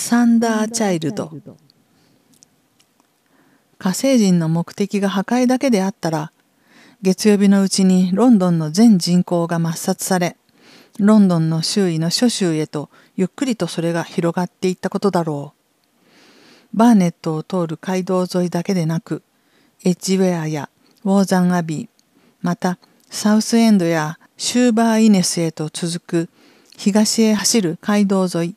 サンダーチャイルド火星人の目的が破壊だけであったら月曜日のうちにロンドンの全人口が抹殺されロンドンの周囲の諸州へとゆっくりとそれが広がっていったことだろうバーネットを通る街道沿いだけでなくエッジウェアやウォーザンアビーまたサウスエンドやシューバーイネスへと続く東へ走る街道沿い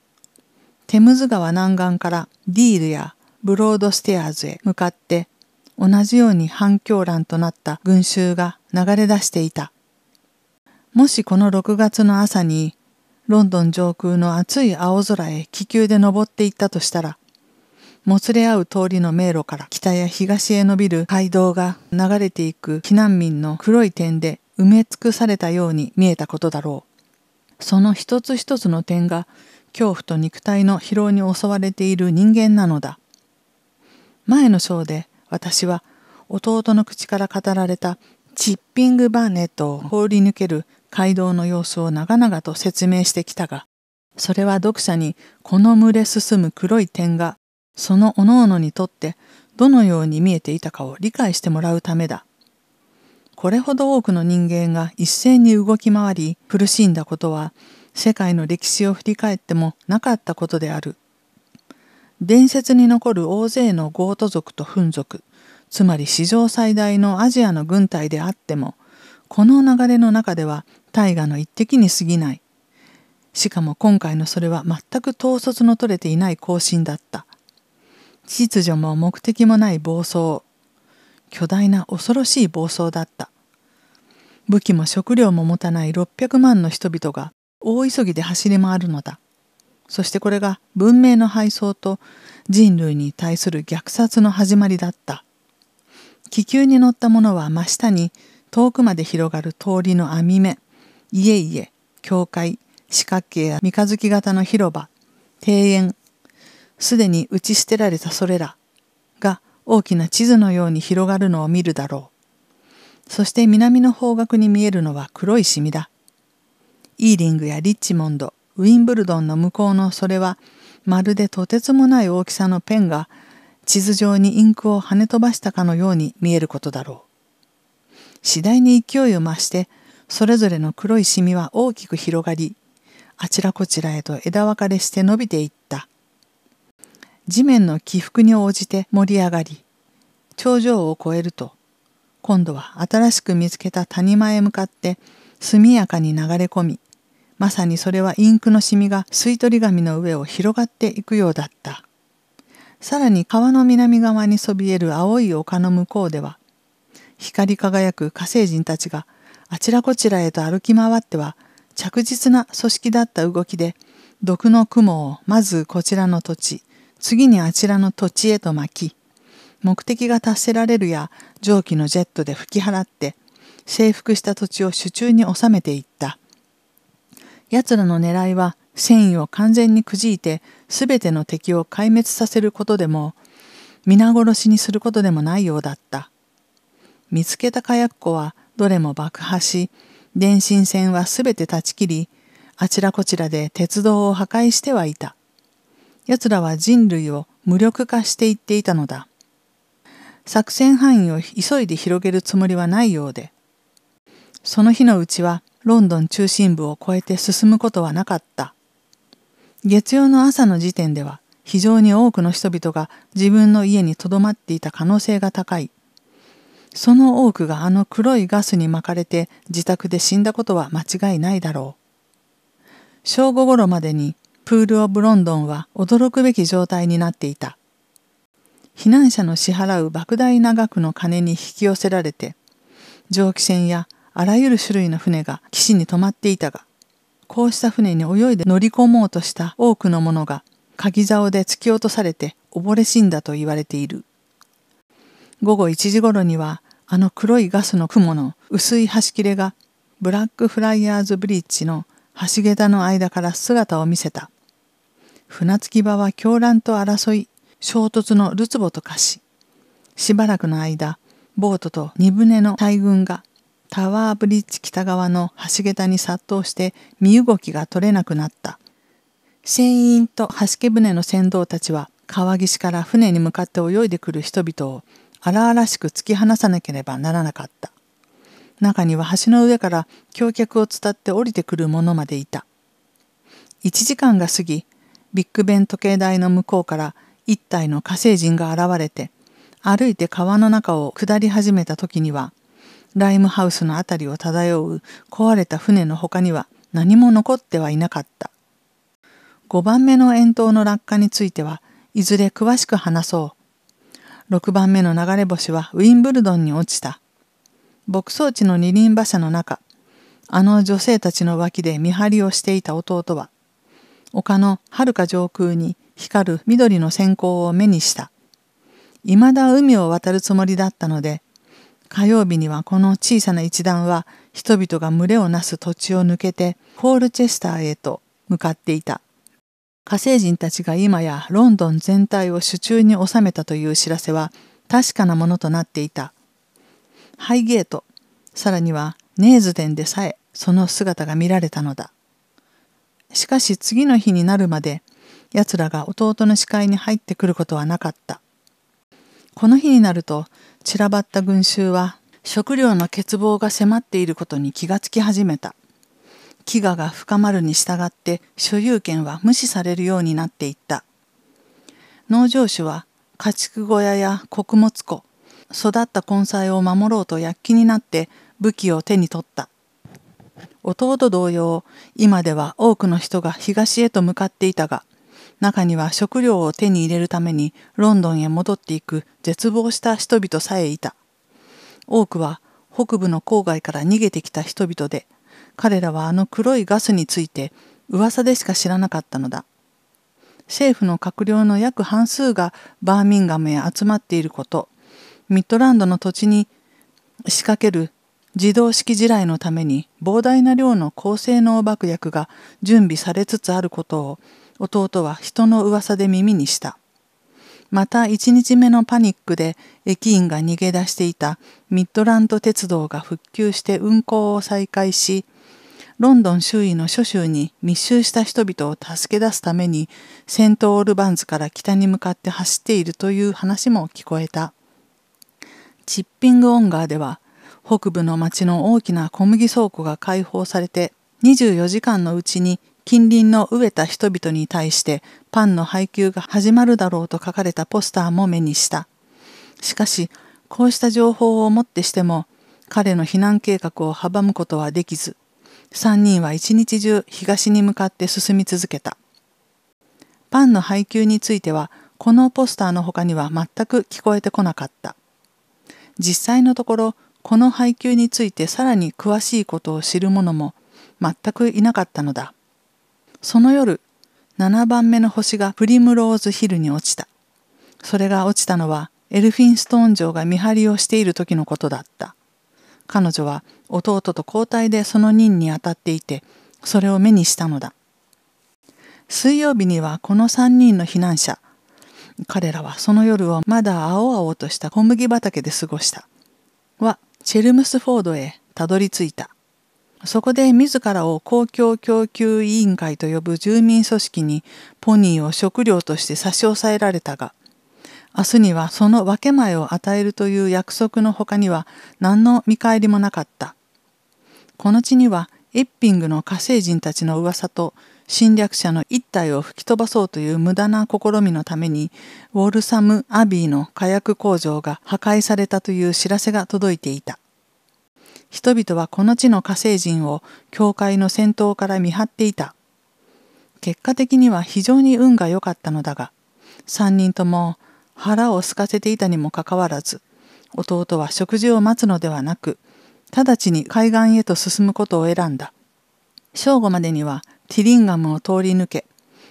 テムズ川南岸からディールやブロードステアーズへ向かって同じように反響乱となった群衆が流れ出していた。もしこの6月の朝にロンドン上空の暑い青空へ気球で登っていったとしたら、もつれ合う通りの迷路から北や東へ延びる街道が流れていく避難民の黒い点で埋め尽くされたように見えたことだろう。その一つ一つの点が恐怖と肉体の疲労に襲われている人間なのだ前の章で私は弟の口から語られたチッピングバーネットを放り抜ける街道の様子を長々と説明してきたがそれは読者にこの群れ進む黒い点がその各々にとってどのように見えていたかを理解してもらうためだこれほど多くの人間が一斉に動き回り苦しんだことは世界の歴史を振り返ってもなかったことである伝説に残る大勢のゴート族とフン族つまり史上最大のアジアの軍隊であってもこの流れの中では大河の一滴に過ぎないしかも今回のそれは全く統率の取れていない行進だった秩序も目的もない暴走巨大な恐ろしい暴走だった武器も食料も持たない600万の人々が大急ぎで走り回るのだ。そしてこれが文明の敗走と人類に対する虐殺の始まりだった。気球に乗った者は真下に遠くまで広がる通りの網目、家々、教会、四角形や三日月型の広場、庭園、すでに打ち捨てられたそれらが大きな地図のように広がるのを見るだろう。そして南の方角に見えるのは黒いシミだ。イーリングやリッチモンドウィンブルドンの向こうのそれはまるでとてつもない大きさのペンが地図上にインクを跳ね飛ばしたかのように見えることだろう次第に勢いを増してそれぞれの黒いシミは大きく広がりあちらこちらへと枝分かれして伸びていった地面の起伏に応じて盛り上がり頂上を越えると今度は新しく見つけた谷間へ向かって速やかに流れ込みまさにそれはインクのシミが吸い取り紙の上を広がっていくようだった。さらに川の南側にそびえる青い丘の向こうでは、光り輝く火星人たちがあちらこちらへと歩き回っては、着実な組織だった動きで、毒の雲をまずこちらの土地、次にあちらの土地へと巻き、目的が達せられるや蒸気のジェットで吹き払って、征服した土地を手中に収めていった。奴らの狙いは戦意を完全にくじいて全ての敵を壊滅させることでも皆殺しにすることでもないようだった。見つけた火薬庫はどれも爆破し、電信線は全て断ち切り、あちらこちらで鉄道を破壊してはいた。奴らは人類を無力化していっていたのだ。作戦範囲を急いで広げるつもりはないようで、その日のうちはロンドン中心部を越えて進むことはなかった。月曜の朝の時点では非常に多くの人々が自分の家にとどまっていた可能性が高い。その多くがあの黒いガスに巻かれて自宅で死んだことは間違いないだろう。正午頃までにプール・オブ・ロンドンは驚くべき状態になっていた。避難者の支払う莫大な額の金に引き寄せられて、蒸気船やあらゆる種類の船が岸に止まっていたが、こうした船に泳いで乗り込もうとした多くの者が、鍵竿で突き落とされて溺れ死んだと言われている。午後1時頃には、あの黒いガスの雲の薄い端切れが、ブラックフライヤーズブリッジの橋桁の間から姿を見せた。船着き場は狂乱と争い、衝突のるつぼと化し、しばらくの間、ボートと荷船の大群がタワーブリッジ北側の橋桁に殺到して身動きが取れなくなった。船員と橋家船の船頭たちは川岸から船に向かって泳いでくる人々を荒々しく突き放さなければならなかった。中には橋の上から橋脚を伝って降りてくる者までいた。1時間が過ぎ、ビッグベン時計台の向こうから一体の火星人が現れて、歩いて川の中を下り始めた時には、ライムハウスの辺りを漂う壊れた船の他には何も残ってはいなかった。5番目の円筒の落下についてはいずれ詳しく話そう。6番目の流れ星はウィンブルドンに落ちた。牧草地の二輪馬車の中、あの女性たちの脇で見張りをしていた弟は、丘のはるか上空に光る緑の閃光を目にした。未だ海を渡るつもりだったので、火曜日にはこの小さな一団は人々が群れをなす土地を抜けてポールチェスターへと向かっていた。火星人たちが今やロンドン全体を手中に収めたという知らせは確かなものとなっていた。ハイゲート、さらにはネーズデンでさえその姿が見られたのだ。しかし次の日になるまで奴らが弟の視界に入ってくることはなかった。この日になると散らばった群衆は食料の欠乏が迫っていることに気がつき始めた。飢餓が深まるに従って所有権は無視されるようになっていった。農場主は家畜小屋や穀物庫、育った根菜を守ろうと躍起になって武器を手に取った。弟同様、今では多くの人が東へと向かっていたが、中には食料を手に入れるためにロンドンへ戻っていく絶望した人々さえいた。多くは北部の郊外から逃げてきた人々で、彼らはあの黒いガスについて噂でしか知らなかったのだ。政府の閣僚の約半数がバーミンガムへ集まっていること、ミッドランドの土地に仕掛ける自動式地雷のために膨大な量の高性能爆薬が準備されつつあることを弟は人の噂で耳にした。また1日目のパニックで駅員が逃げ出していたミッドランド鉄道が復旧して運行を再開し、ロンドン周囲の諸州に密集した人々を助け出すためにセントオールバンズから北に向かって走っているという話も聞こえた。チッピングオンガーでは北部の町の大きな小麦倉庫が開放されて24時間のうちに近隣の飢えた人々に対してパンの配給が始まるだろうと書かれたポスターも目にした。しかし、こうした情報をもってしても、彼の避難計画を阻むことはできず、3人は一日中東に向かって進み続けた。パンの配給については、このポスターの他には全く聞こえてこなかった。実際のところ、この配給についてさらに詳しいことを知る者も全くいなかったのだ。その夜、7番目の星がプリムローズヒルに落ちた。それが落ちたのは、エルフィンストーン城が見張りをしている時のことだった。彼女は弟と交代でその任に当たっていて、それを目にしたのだ。水曜日にはこの3人の避難者、彼らはその夜をまだ青々とした小麦畑で過ごした。は、チェルムスフォードへたどり着いた。そこで自らを公共供給委員会と呼ぶ住民組織にポニーを食料として差し押さえられたが、明日にはその分け前を与えるという約束の他には何の見返りもなかった。この地にはエッピングの火星人たちの噂と侵略者の一体を吹き飛ばそうという無駄な試みのためにウォルサム・アビーの火薬工場が破壊されたという知らせが届いていた。人々はこの地の火星人を教会の先頭から見張っていた。結果的には非常に運が良かったのだが、3人とも腹を空かせていたにもかかわらず、弟は食事を待つのではなく、直ちに海岸へと進むことを選んだ。正午までにはティリンガムを通り抜け、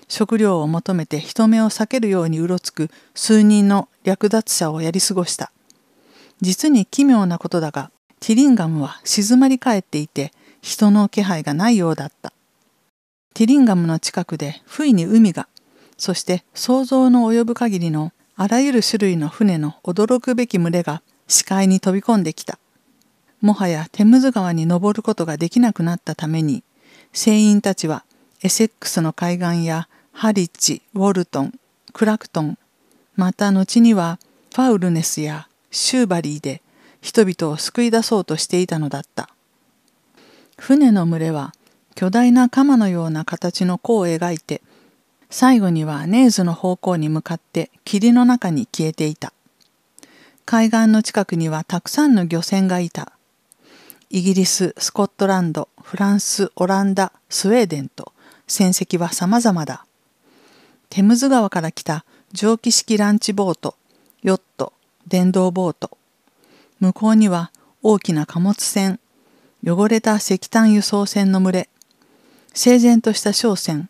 食料を求めて人目を避けるようにうろつく数人の略奪者をやり過ごした。実に奇妙なことだが、ティリンガムは静まり返っていて人の気配がないようだったティリンガムの近くで不意に海がそして想像の及ぶ限りのあらゆる種類の船の驚くべき群れが視界に飛び込んできたもはやテムズ川に登ることができなくなったために船員たちはエセックスの海岸やハリッチウォルトンクラクトンまた後にはファウルネスやシューバリーで人々を救い出そうとしていたのだった船の群れは巨大な鎌のような形の弧を描いて最後にはネーズの方向に向かって霧の中に消えていた海岸の近くにはたくさんの漁船がいたイギリススコットランドフランスオランダスウェーデンと戦績は様々だテムズ川から来た蒸気式ランチボートヨット電動ボート向こうには大きな貨物船、汚れた石炭輸送船の群れ、整然とした商船、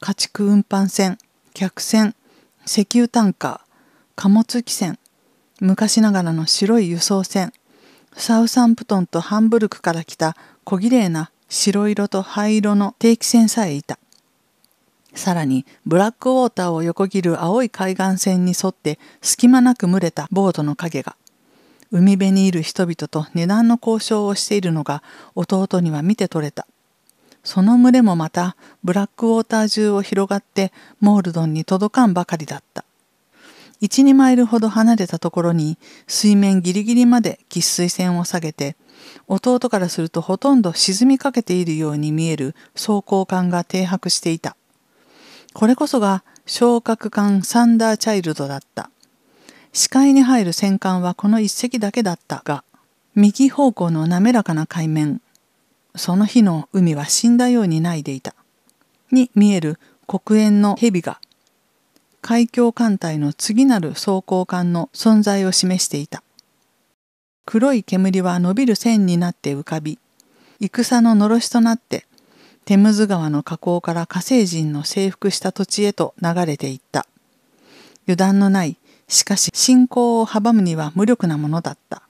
家畜運搬船、客船、石油タンカー、貨物汽船、昔ながらの白い輸送船、サウサンプトンとハンブルクから来た小綺麗な白色と灰色の定期船さえいた。さらに、ブラックウォーターを横切る青い海岸線に沿って隙間なく群れたボートの影が、海辺にいる人々と値段の交渉をしているのが弟には見て取れた。その群れもまたブラックウォーター中を広がってモールドンに届かんばかりだった。一、二マイルほど離れたところに水面ギリギリまで喫水線を下げて、弟からするとほとんど沈みかけているように見える装甲艦が停泊していた。これこそが昇格艦サンダーチャイルドだった。視界に入る戦艦はこの一隻だけだったが右方向の滑らかな海面その日の海は死んだように泣いでいたに見える黒煙の蛇が海峡艦隊の次なる装甲艦の存在を示していた黒い煙は伸びる線になって浮かび戦ののろしとなってテムズ川の河口から火星人の征服した土地へと流れていった油断のないしかし信仰を阻むには無力なものだった。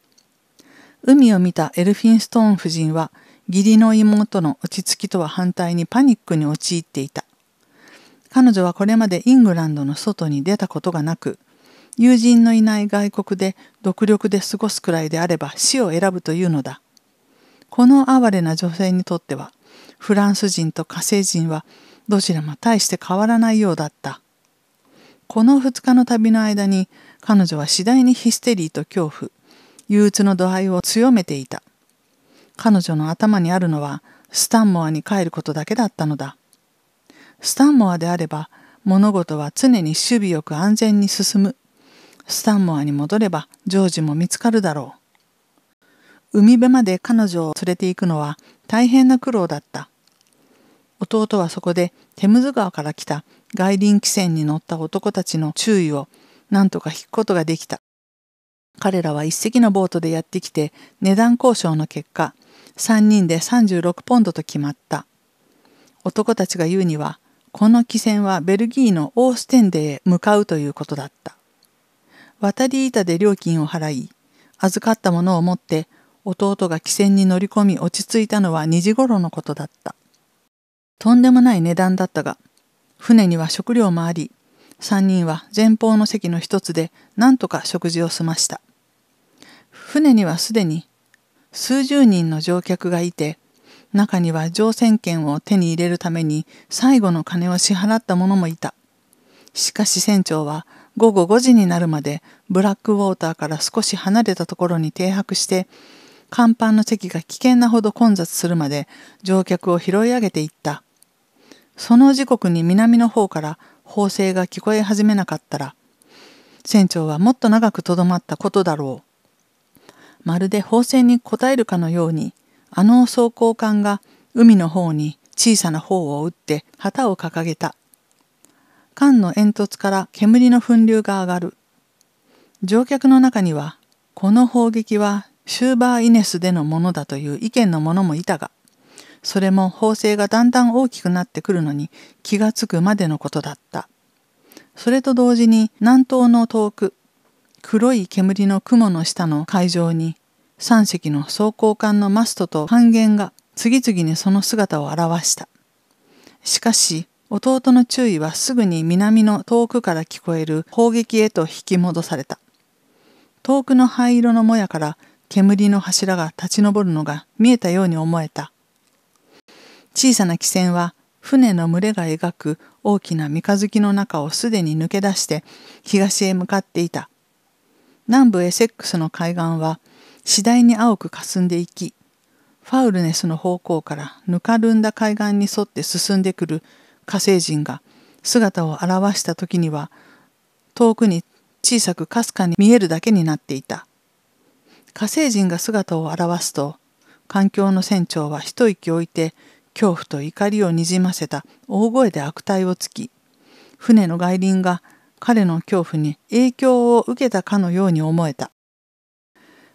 海を見たエルフィンストーン夫人は義理の妹の落ち着きとは反対にパニックに陥っていた。彼女はこれまでイングランドの外に出たことがなく、友人のいない外国で独力で過ごすくらいであれば死を選ぶというのだ。この哀れな女性にとっては、フランス人と火星人はどちらも大して変わらないようだった。この2日の旅の間に彼女は次第にヒステリーと恐怖憂鬱の度合いを強めていた彼女の頭にあるのはスタンモアに帰ることだけだったのだスタンモアであれば物事は常に守備よく安全に進むスタンモアに戻ればジョージも見つかるだろう海辺まで彼女を連れて行くのは大変な苦労だった弟はそこでテムズ川から来た外輪汽船に乗った男たちの注意を何とか引くことができた。彼らは一隻のボートでやってきて値段交渉の結果、3人で36ポンドと決まった。男たちが言うには、この汽船はベルギーのオーステンデへ向かうということだった。渡り板で料金を払い、預かったものを持って弟が汽船に乗り込み落ち着いたのは2時頃のことだった。とんでもない値段だったが、船には食料もあり、3人は前方の席の一つで何とか食事を済ました。船にはすでに数十人の乗客がいて、中には乗船券を手に入れるために最後の金を支払った者もいた。しかし船長は午後5時になるまでブラックウォーターから少し離れたところに停泊して、甲板の席が危険なほど混雑するまで乗客を拾い上げていった。その時刻に南の方から砲声が聞こえ始めなかったら船長はもっと長くとどまったことだろうまるで砲声に応えるかのようにあの装甲艦が海の方に小さな砲を撃って旗を掲げた艦の煙突から煙の噴流が上がる乗客の中にはこの砲撃はシューバーイネスでのものだという意見の者もいたがそれも縫製がだんだん大きくなってくるのに気がつくまでのことだった。それと同時に南東の遠く、黒い煙の雲の下の海上に、3隻の装甲艦のマストと半減が次々にその姿を現した。しかし、弟の注意はすぐに南の遠くから聞こえる砲撃へと引き戻された。遠くの灰色のもやから煙の柱が立ち上るのが見えたように思えた。小さな汽船は船の群れが描く大きな三日月の中をすでに抜け出して東へ向かっていた。南部エセックスの海岸は次第に青く霞んでいき、ファウルネスの方向からぬかるんだ海岸に沿って進んでくる火星人が姿を現した時には遠くに小さくかすかに見えるだけになっていた。火星人が姿を現すと環境の船長は一息置いて恐怖と怒りをにじませた大声で悪態をつき船の外輪が彼の恐怖に影響を受けたかのように思えた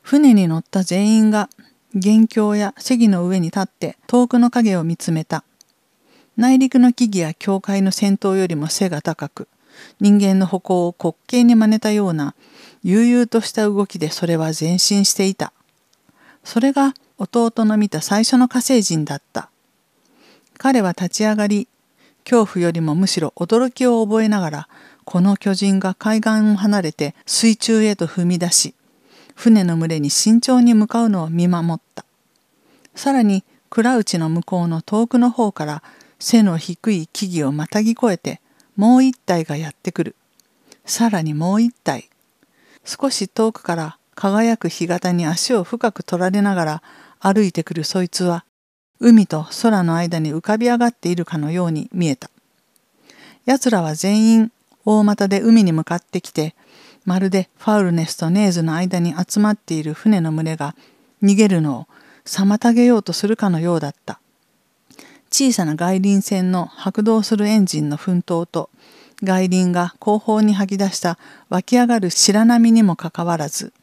船に乗った全員が元凶や席の上に立って遠くの影を見つめた内陸の木々や教会の先頭よりも背が高く人間の歩行を滑稽に真似たような悠々とした動きでそれは前進していたそれが弟の見た最初の火星人だった彼は立ち上がり恐怖よりもむしろ驚きを覚えながらこの巨人が海岸を離れて水中へと踏み出し船の群れに慎重に向かうのを見守ったさらに倉内の向こうの遠くの方から背の低い木々をまたぎ越えてもう一体がやってくるさらにもう一体少し遠くから輝く干潟に足を深く取られながら歩いてくるそいつは海と空の間に浮かび上がっているかのように見えた。奴らは全員大股で海に向かってきて、まるでファウルネスとネーズの間に集まっている船の群れが逃げるのを妨げようとするかのようだった。小さな外輪船の白動するエンジンの奮闘と外輪が後方に吐き出した湧き上がる白波にもかかわらず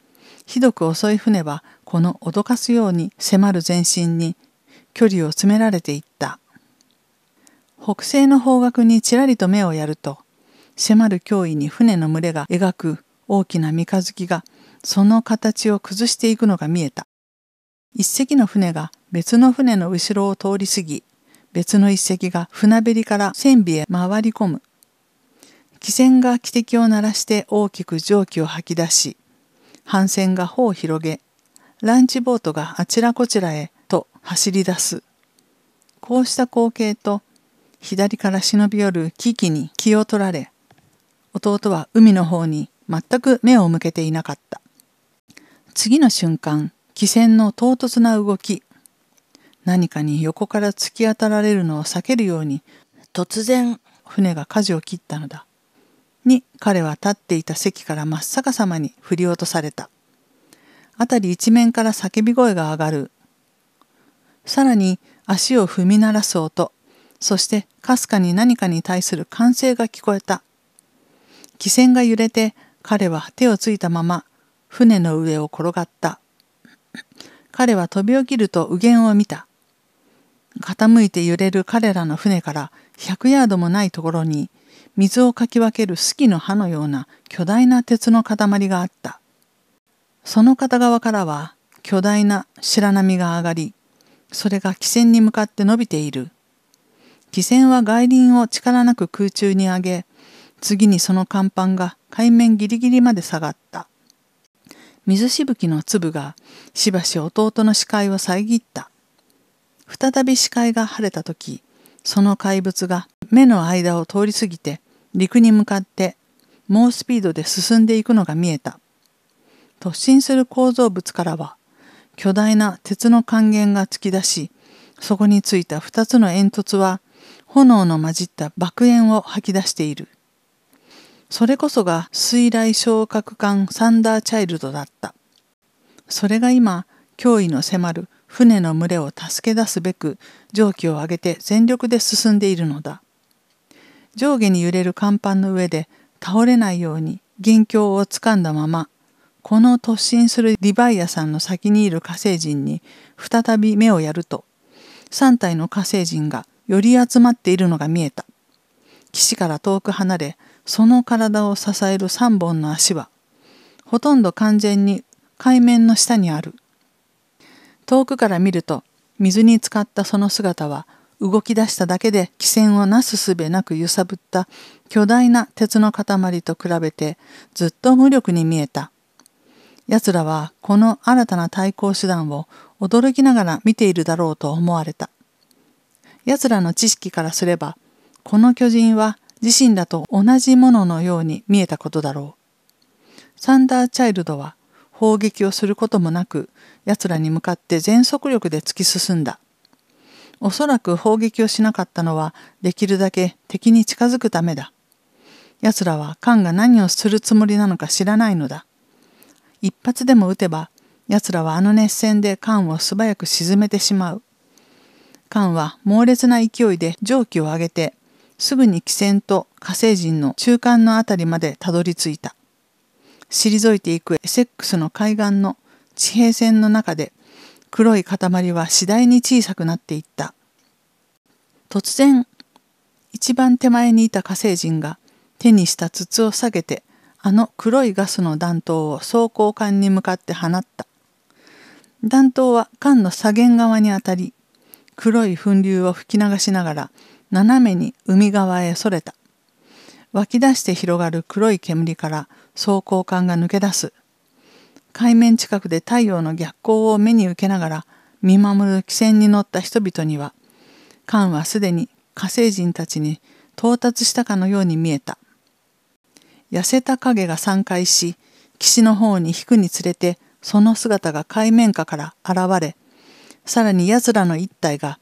ひどく遅い船はこの脅かすように迫る前進に距離を詰められていった。北西の方角にちらりと目をやると、迫る脅威に船の群れが描く大きな三日月が、その形を崩していくのが見えた。一隻の船が別の船の後ろを通り過ぎ、別の一隻が船べりから船尾へ回り込む。汽船が汽笛を鳴らして大きく蒸気を吐き出し、帆船が帆を広げ、ランチボートがあちらこちらへと走り出す。こうした光景と左から忍び寄る危機に気を取られ、弟は海の方に全く目を向けていなかった。次の瞬間、汽船の唐突な動き。何かに横から突き当たられるのを避けるように、突然船が舵を切ったのだ。に彼は立っていた席から真っ逆さまに振り落とされた。辺り一面から叫び声が上がるさらに足を踏み鳴らす音、そしてかすかに何かに対する歓声が聞こえた。汽船が揺れて彼は手をついたまま船の上を転がった。彼は飛び起きると右舷を見た。傾いて揺れる彼らの船から100ヤードもないところに水をかき分けるスキの刃のような巨大な鉄の塊があった。その片側からは巨大な白波が上がり、それが気仙に向かって伸びている。気線は外輪を力なく空中に上げ、次にその甲板が海面ギリギリまで下がった。水しぶきの粒がしばし弟の視界を遮った。再び視界が晴れた時、その怪物が目の間を通り過ぎて陸に向かって猛スピードで進んでいくのが見えた。突進する構造物からは巨大な鉄の還元が突き出し、そこについた2つの煙突は炎の混じった爆炎を吐き出している。それこそが水雷昇格艦サンダーチャイルドだった。それが今、脅威の迫る船の群れを助け出すべく蒸気を上げて全力で進んでいるのだ。上下に揺れる甲板の上で倒れないように元凶をつかんだままこの突進するリヴァイアさんの先にいる火星人に再び目をやると3体の火星人がより集まっているのが見えた岸から遠く離れその体を支える3本の足はほとんど完全に海面の下にある遠くから見ると水に浸かったその姿は動き出しただけで汽船をなすすべなく揺さぶった巨大な鉄の塊と比べてずっと無力に見えた奴らはこの新たな対抗手段を驚きながら見ているだろうと思われた。奴らの知識からすれば、この巨人は自身だと同じもののように見えたことだろう。サンダー・チャイルドは砲撃をすることもなく、奴らに向かって全速力で突き進んだ。おそらく砲撃をしなかったのは、できるだけ敵に近づくためだ。奴らはカンが何をするつもりなのか知らないのだ。一発でも撃てば奴らはあの熱戦で缶を素早く沈めてしまう缶は猛烈な勢いで蒸気を上げてすぐに汽船と火星人の中間の辺りまでたどり着いた退いていくエセックスの海岸の地平線の中で黒い塊は次第に小さくなっていった突然一番手前にいた火星人が手にした筒を下げてあの黒いガスの弾頭を装甲艦に向かって放った。弾頭は艦の左舷側にあたり、黒い粉流を吹き流しながら斜めに海側へそれた。湧き出して広がる黒い煙から装甲艦が抜け出す。海面近くで太陽の逆光を目に受けながら見守る汽船に乗った人々には、艦はすでに火星人たちに到達したかのように見えた。痩せた影が散開し、岸の方に引くにつれて、その姿が海面下から現れ、さらに奴らの一体が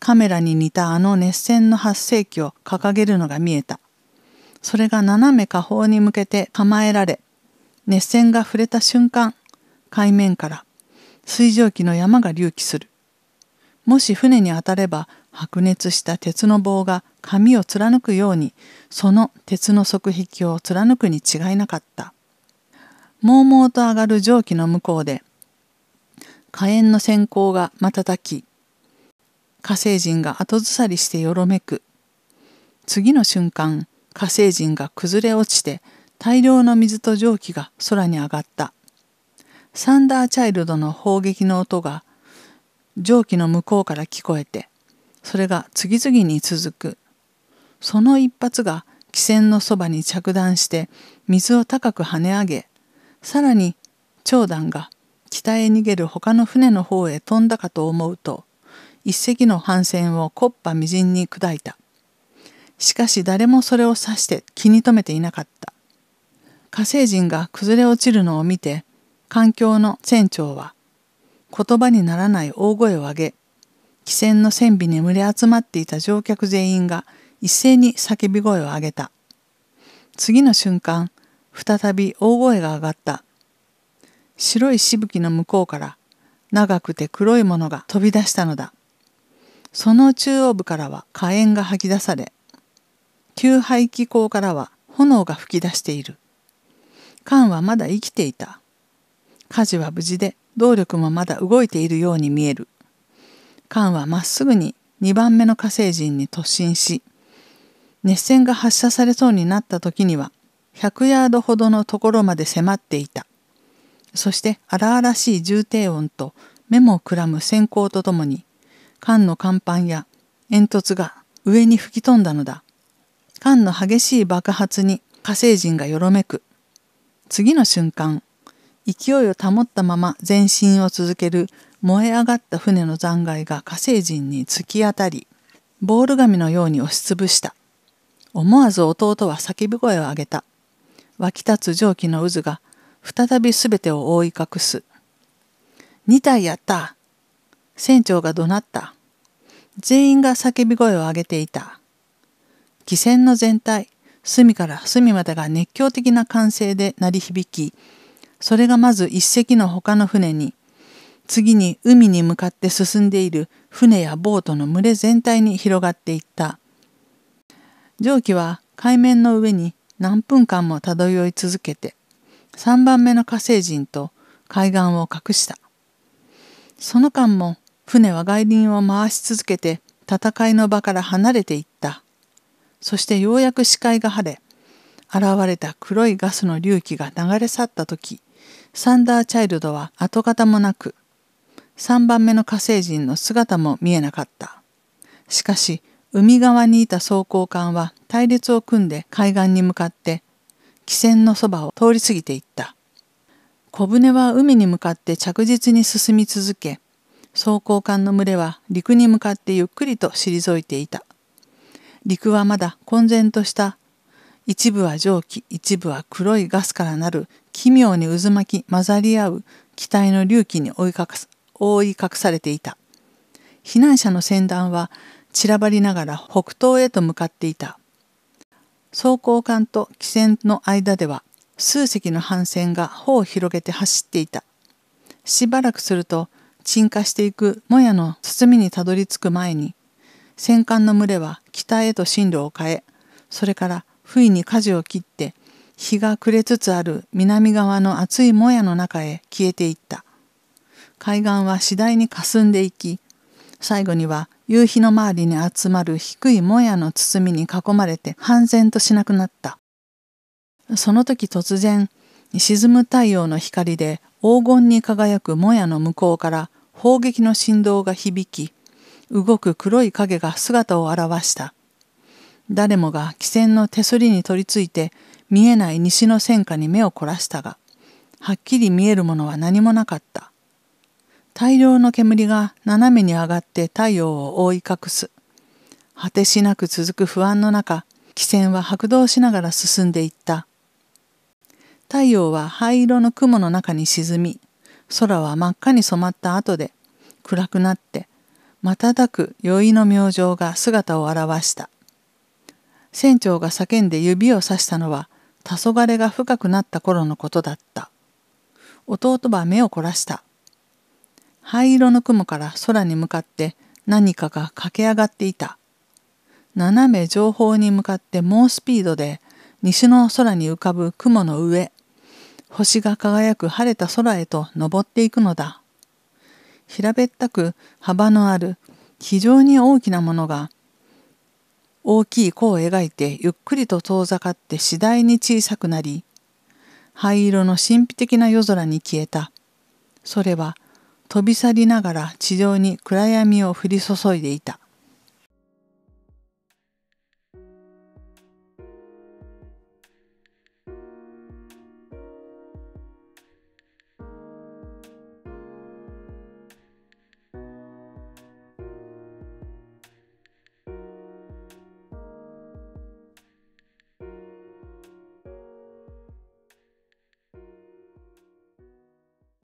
カメラに似たあの熱線の発生器を掲げるのが見えた。それが斜め下方に向けて構えられ、熱線が触れた瞬間、海面から水蒸気の山が隆起する。もし船に当たれば白熱した鉄の棒が紙を貫くようにその鉄の側壁を貫くに違いなかったもうもうと上がる蒸気の向こうで火炎の閃光が瞬き火星人が後ずさりしてよろめく次の瞬間火星人が崩れ落ちて大量の水と蒸気が空に上がったサンダーチャイルドの砲撃の音が蒸気の向こうから聞こえてそれが次々に続くその一発が汽船のそばに着弾して水を高く跳ね上げさらに長男が北へ逃げる他の船の方へ飛んだかと思うと一隻の帆船を木っ端みじんに砕いたしかし誰もそれを指して気に留めていなかった火星人が崩れ落ちるのを見て環境の船長は言葉にならない大声を上げ汽船の船尾に群れ集まっていた乗客全員が一斉に叫び声を上げた。次の瞬間、再び大声が上がった。白いしぶきの向こうから長くて黒いものが飛び出したのだ。その中央部からは火炎が吐き出され、旧排気口からは炎が噴き出している。缶はまだ生きていた。火事は無事で動力もまだ動いているように見える。カンはまっすぐに2番目の火星人に突進し熱線が発射されそうになった時には100ヤードほどのところまで迫っていたそして荒々しい重低音と目もくらむ閃光とともに缶の甲板や煙突が上に吹き飛んだのだ缶の激しい爆発に火星人がよろめく次の瞬間勢いを保ったまま前進を続ける燃え上がった船の残骸が火星人に突き当たり、ボール紙のように押しつぶした。思わず弟は叫び声を上げた。湧き立つ蒸気の渦が再びすべてを覆い隠す。2体やった船長が怒鳴った。全員が叫び声を上げていた。汽船の全体、隅から隅までが熱狂的な歓声で鳴り響き、それがまず一隻の他の船に次に海に向かって進んでいる船やボートの群れ全体に広がっていった。蒸気は海面の上に何分間も漂い続けて、3番目の火星人と海岸を隠した。その間も船は外輪を回し続けて戦いの場から離れていった。そしてようやく視界が晴れ、現れた黒いガスの隆起が流れ去った時、サンダーチャイルドは跡形もなく3番目の火星人の姿も見えなかった。しかし、海側にいた装甲艦は隊列を組んで海岸に向かって、汽船のそばを通り過ぎていった。小舟は海に向かって着実に進み続け、装甲艦の群れは陸に向かってゆっくりと退いていた。陸はまだ混然とした一部は蒸気、一部は黒いガスからなる奇妙に渦巻き混ざり合う機体の隆起に追いかか覆い隠されていた。避難者の船団は散らばりながら北東へと向かっていた。装甲艦と汽船の間では数隻の帆船が帆を広げて走っていた。しばらくすると沈下していくもやの包みにたどり着く前に戦艦の群れは北へと進路を変えそれから不意に舵を切って日が暮れつつある南側の厚いもやの中へ消えていった。海岸は次第に霞んでいき最後には夕日の周りに集まる低いもやの包みに囲まれて半然としなくなったその時突然沈む太陽の光で黄金に輝くもやの向こうから砲撃の振動が響き動く黒い影が姿を現した誰もが汽船の手すりに取り付いて見えない西の戦火に目を凝らしたがはっきり見えるものは何もなかった大量の煙が斜めに上がって太陽を覆い隠す。果てしなく続く不安の中、汽船は白動しながら進んでいった。太陽は灰色の雲の中に沈み、空は真っ赤に染まった後で暗くなって瞬く宵の明星が姿を現した船長が叫んで指をさしたのは黄昏が深くなった頃のことだった弟は目を凝らした灰色の雲から空に向かって何かが駆け上がっていた。斜め上方に向かって猛スピードで西の空に浮かぶ雲の上、星が輝く晴れた空へと登っていくのだ。平べったく幅のある非常に大きなものが大きい弧を描いてゆっくりと遠ざかって次第に小さくなり灰色の神秘的な夜空に消えたそれは飛び去りながら地上に暗闇を降り注いでいた。